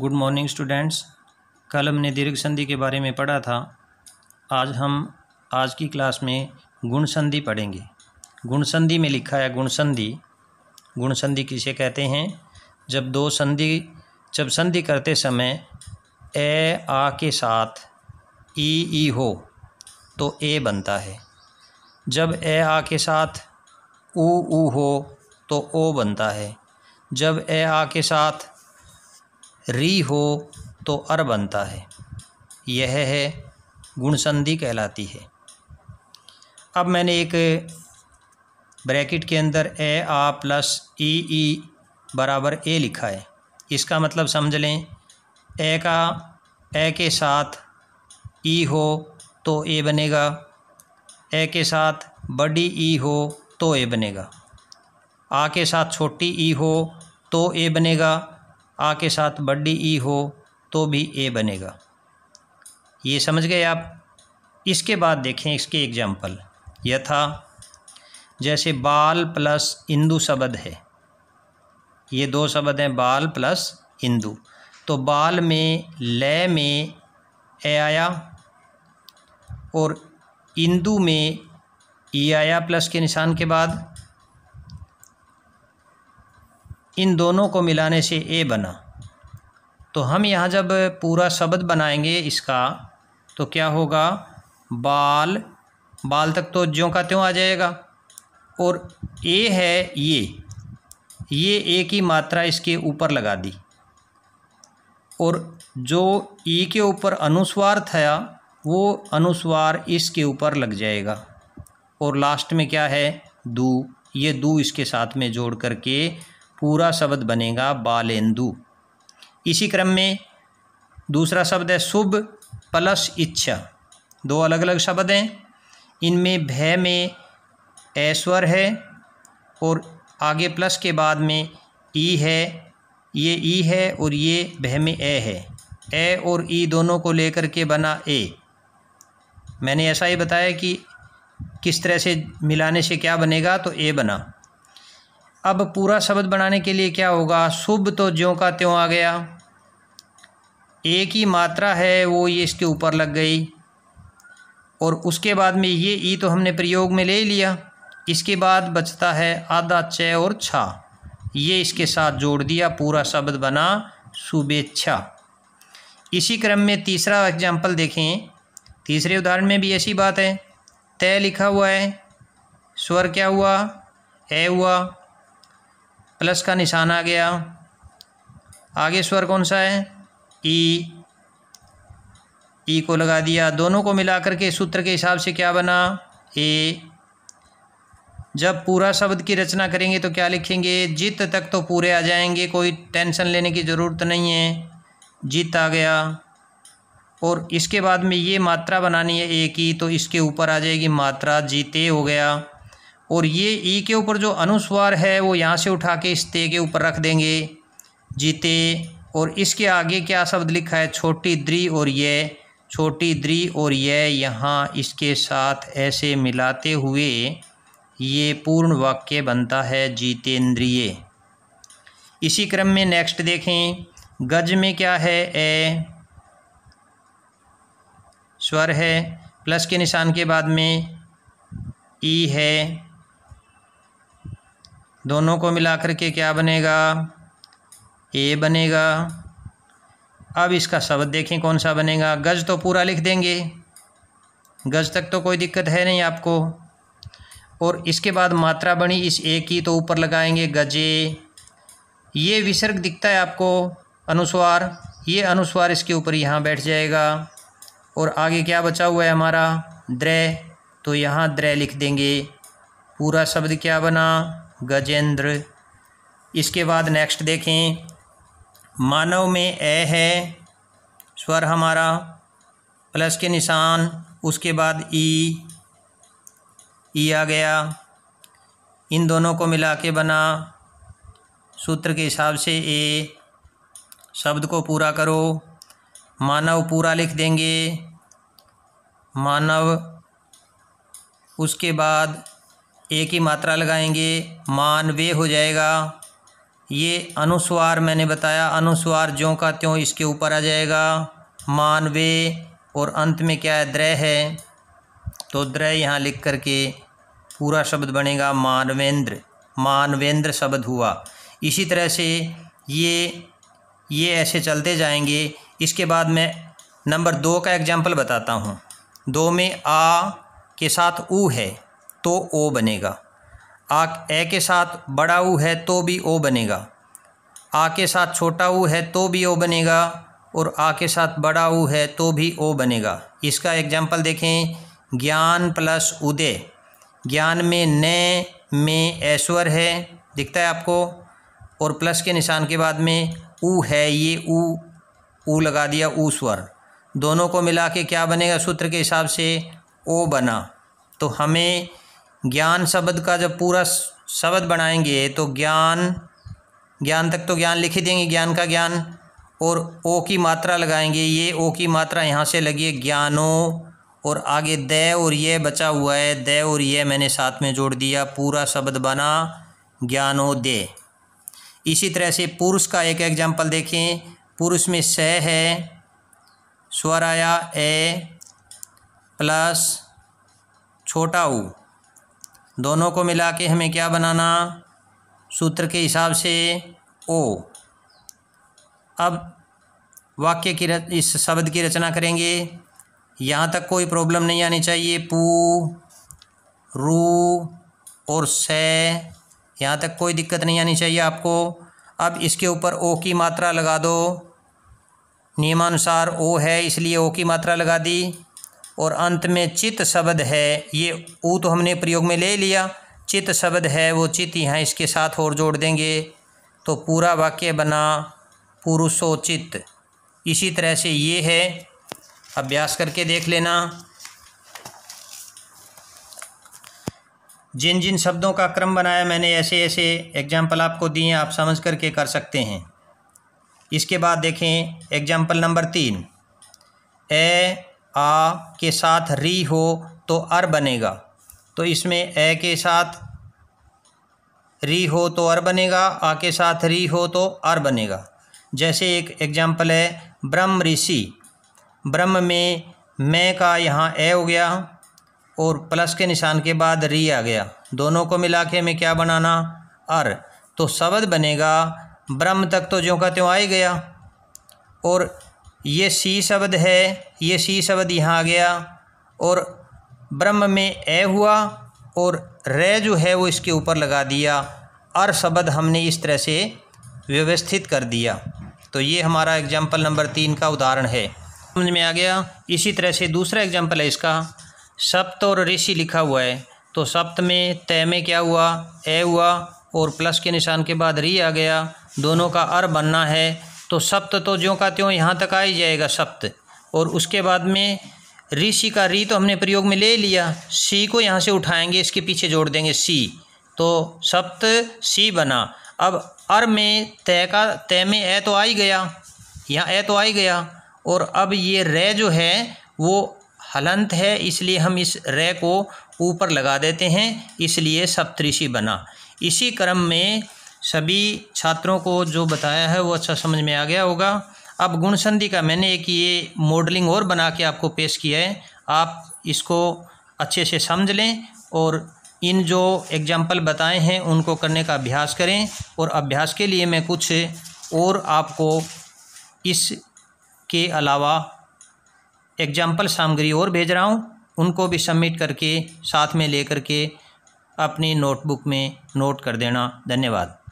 good morning students कल हमने दीर्घ संधि के बारे में पढ़ा था आज हम आज की क्लास में गुण संधि पढ़ेंगे गुण संधि में लिखा है गुण संधि गुण संधि किसे कहते हैं जब दो संधि जब संधि करते समय ए आ के साथ ई ई हो तो ए बनता है जब ए आ के साथ ऊ ऊ हो तो ओ बनता है जब ए आ के साथ री हो तो अर बनता है यह है गुणसंधि कहलाती है अब मैंने एक ब्रैकेट के अंदर ए आ प्लस ई ई बराबर ए लिखा है इसका मतलब समझ लें ए का ए के साथ ई हो तो ए बनेगा ए के साथ बड़ी ई हो तो ए बनेगा आ के साथ छोटी ई हो तो ए बनेगा आ के साथ बड्डी ई हो तो भी ए बनेगा ये समझ गए आप इसके बाद देखें इसके एग्जाम्पल यथा जैसे बाल प्लस इंदु शब्द है ये दो शब्द हैं बाल प्लस इंदु तो बाल में लय में ए आया और इंदु में ई आया प्लस के निशान के बाद इन दोनों को मिलाने से ए बना तो हम यहाँ जब पूरा शब्द बनाएंगे इसका तो क्या होगा बाल बाल तक तो ज्यों का त्यों आ जाएगा और ए है ये ये ए की मात्रा इसके ऊपर लगा दी और जो ई के ऊपर अनुस्वार था वो अनुस्वार इसके ऊपर लग जाएगा और लास्ट में क्या है दू ये दू इसके साथ में जोड़ करके पूरा शब्द बनेगा बालेंदु इसी क्रम में दूसरा शब्द है शुभ प्लस इच्छा दो अलग अलग शब्द हैं इनमें भय में ऐश्वर है और आगे प्लस के बाद में ई है ये ई है और ये भय में ए है ए और ई दोनों को लेकर के बना ए मैंने ऐसा ही बताया कि किस तरह से मिलाने से क्या बनेगा तो ए बना अब पूरा शब्द बनाने के लिए क्या होगा शुभ तो ज्यों का त्यों आ गया एक ही मात्रा है वो ये इसके ऊपर लग गई और उसके बाद में ये ई तो हमने प्रयोग में ले लिया इसके बाद बचता है आधा च और छा ये इसके साथ जोड़ दिया पूरा शब्द बना शुभेच्छा इसी क्रम में तीसरा एग्जाम्पल देखें तीसरे उदाहरण में भी ऐसी बात है तय लिखा हुआ है स्वर क्या हुआ ए हुआ प्लस का निशान आ गया आगे स्वर कौन सा है ई ई को लगा दिया दोनों को मिलाकर के सूत्र के हिसाब से क्या बना ए जब पूरा शब्द की रचना करेंगे तो क्या लिखेंगे जित तक तो पूरे आ जाएंगे कोई टेंशन लेने की ज़रूरत नहीं है जित आ गया और इसके बाद में ये मात्रा बनानी है ए की तो इसके ऊपर आ जाएगी मात्रा जीते हो गया और ये ई के ऊपर जो अनुस्वार है वो यहाँ से उठा के इस ते के ऊपर रख देंगे जीते और इसके आगे क्या शब्द लिखा है छोटी द्री और ये छोटी द्री और यह यहाँ इसके साथ ऐसे मिलाते हुए ये पूर्ण वाक्य बनता है जितेंद्रिय इसी क्रम में नेक्स्ट देखें गज में क्या है ए स्वर है प्लस के निशान के बाद में ई है दोनों को मिलाकर के क्या बनेगा ए बनेगा अब इसका शब्द देखें कौन सा बनेगा गज तो पूरा लिख देंगे गज तक तो कोई दिक्कत है नहीं आपको और इसके बाद मात्रा बनी इस ए की तो ऊपर लगाएंगे गजे ये विसर्ग दिखता है आपको अनुस्वार ये अनुस्वार इसके ऊपर यहाँ बैठ जाएगा और आगे क्या बचा हुआ है हमारा द्रय तो यहाँ द्रय लिख देंगे पूरा शब्द क्या बना गजेंद्र इसके बाद नेक्स्ट देखें मानव में ए है स्वर हमारा प्लस के निशान उसके बाद ई ई आ गया इन दोनों को मिला के बना सूत्र के हिसाब से ए शब्द को पूरा करो मानव पूरा लिख देंगे मानव उसके बाद ए की मात्रा लगाएंगे मान वे हो जाएगा ये अनुस्वार मैंने बताया अनुस्वार ज्यों का त्यों इसके ऊपर आ जाएगा मान वे और अंत में क्या है द्रह है तो द्रह यहाँ लिख करके पूरा शब्द बनेगा मानवेंद्र मानवेंद्र शब्द हुआ इसी तरह से ये ये ऐसे चलते जाएंगे इसके बाद मैं नंबर दो का एग्जाम्पल बताता हूँ दो में आ के साथ ऊ है तो ओ बनेगा आ ए के साथ बड़ा ऊ है तो भी ओ बनेगा आ के साथ छोटा ऊ है तो भी ओ बनेगा और आ के साथ बड़ा ऊ है तो भी ओ बनेगा इसका एग्जाम्पल देखें ज्ञान प्लस उदय ज्ञान में न में ऐश्वर है दिखता है आपको और प्लस के निशान के बाद में ऊ है ये ऊ ऊ लगा दिया ऊ स्वर दोनों को मिला के क्या बनेगा सूत्र के हिसाब से ओ बना तो हमें ज्ञान शब्द का जब पूरा शब्द बनाएंगे तो ज्ञान ज्ञान तक तो ज्ञान लिख ही देंगे ज्ञान का ज्ञान और ओ की मात्रा लगाएंगे ये ओ की मात्रा यहाँ से लगी है ज्ञानों और आगे द और ये बचा हुआ है द और ये मैंने साथ में जोड़ दिया पूरा शब्द बना ज्ञानो दे इसी तरह से पुरुष का एक एग्जाम्पल देखें पुरुष में स है स्वर आया ए प्लस छोटा ऊ दोनों को मिला के हमें क्या बनाना सूत्र के हिसाब से ओ अब वाक्य की इस शब्द की रचना करेंगे यहाँ तक कोई प्रॉब्लम नहीं आनी चाहिए पू रू और से यहाँ तक कोई दिक्कत नहीं आनी चाहिए आपको अब इसके ऊपर ओ की मात्रा लगा दो नियमानुसार ओ है इसलिए ओ की मात्रा लगा दी और अंत में चित शब्द है ये ऊ तो हमने प्रयोग में ले लिया चित शब्द है वो चित यहाँ इसके साथ और जोड़ देंगे तो पूरा वाक्य बना पुरुषोचित इसी तरह से ये है अभ्यास करके देख लेना जिन जिन शब्दों का क्रम बनाया मैंने ऐसे ऐसे एग्जाम्पल आपको दिए आप समझ करके कर सकते हैं इसके बाद देखें एग्जाम्पल नंबर तीन ए आ के साथ री हो तो अर बनेगा तो इसमें ए के साथ री हो तो अर बनेगा आ के साथ री हो तो अर बनेगा जैसे एक एग्जाम्पल है ब्रह्म ऋषि ब्रह्म में मैं का यहाँ ए हो गया और प्लस के निशान के बाद री आ गया दोनों को मिला के मैं क्या बनाना अर तो शब्द बनेगा ब्रह्म तक तो ज्यों का त्यों आ ही गया और ये सी शब्द है ये सी शब्द यहाँ आ गया और ब्रह्म में ए हुआ और रे जो है वो इसके ऊपर लगा दिया अर शब्द हमने इस तरह से व्यवस्थित कर दिया तो ये हमारा एग्जाम्पल नंबर तीन का उदाहरण है समझ में आ गया इसी तरह से दूसरा एग्जाम्पल है इसका सप्त और ऋषि लिखा हुआ है तो सप्त में तय में क्या हुआ ए हुआ और प्लस के निशान के बाद री आ गया दोनों का अर बनना है तो सप्त तो ज्यों का त्यों यहाँ तक आ ही जाएगा सप्त और उसके बाद में ऋषि का री तो हमने प्रयोग में ले लिया सी को यहाँ से उठाएंगे इसके पीछे जोड़ देंगे सी तो सप्त सी बना अब अर में तय का तय में ए तो आ ही गया यहाँ ए तो आ ही गया और अब ये रे जो है वो हलंत है इसलिए हम इस रे को ऊपर लगा देते हैं इसलिए सप्तऋषि बना इसी क्रम में सभी छात्रों को जो बताया है वो अच्छा समझ में आ गया होगा अब गुण संधि का मैंने एक ये मॉडलिंग और बना के आपको पेश किया है आप इसको अच्छे से समझ लें और इन जो एग्जाम्पल बताए हैं उनको करने का अभ्यास करें और अभ्यास के लिए मैं कुछ और आपको इस के अलावा एग्जाम्पल सामग्री और भेज रहा हूँ उनको भी सबमिट करके साथ में लेकर के अपनी नोटबुक में नोट कर देना धन्यवाद